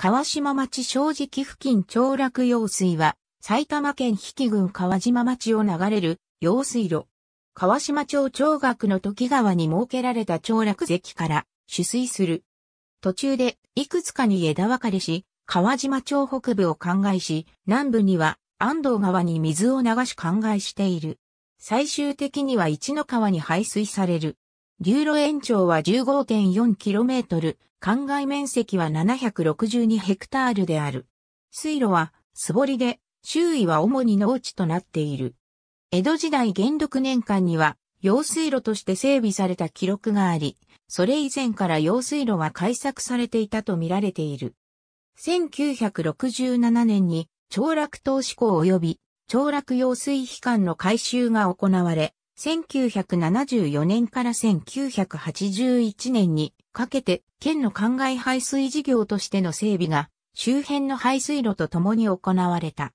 川島町正直付近長落用水は、埼玉県比企郡川島町を流れる用水路。川島町長学の時川に設けられた長落石から取水する。途中でいくつかに枝分かれし、川島町北部を灌漑し、南部には安藤川に水を流し灌漑している。最終的には一の川に排水される。流路延長は 15.4km、灌漑面積は762ヘクタールである。水路は素掘りで、周囲は主に農地となっている。江戸時代元禄年間には、用水路として整備された記録があり、それ以前から用水路は開削されていたと見られている。1967年に、長楽投資港及び、長楽用水機関の改修が行われ、1974年から1981年にかけて県の灌漑排水事業としての整備が周辺の排水路と共に行われた。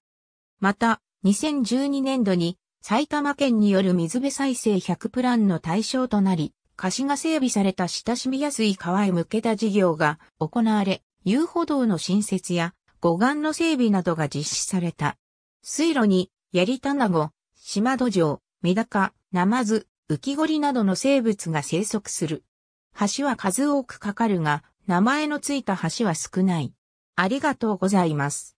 また、2012年度に埼玉県による水辺再生100プランの対象となり、貸しが整備された親しみやすい川へ向けた事業が行われ、遊歩道の新設や護岸の整備などが実施された。水路に、槍名、子、島土壌、メダカ、ナマズ、浮きゴリなどの生物が生息する。橋は数多くかかるが、名前のついた橋は少ない。ありがとうございます。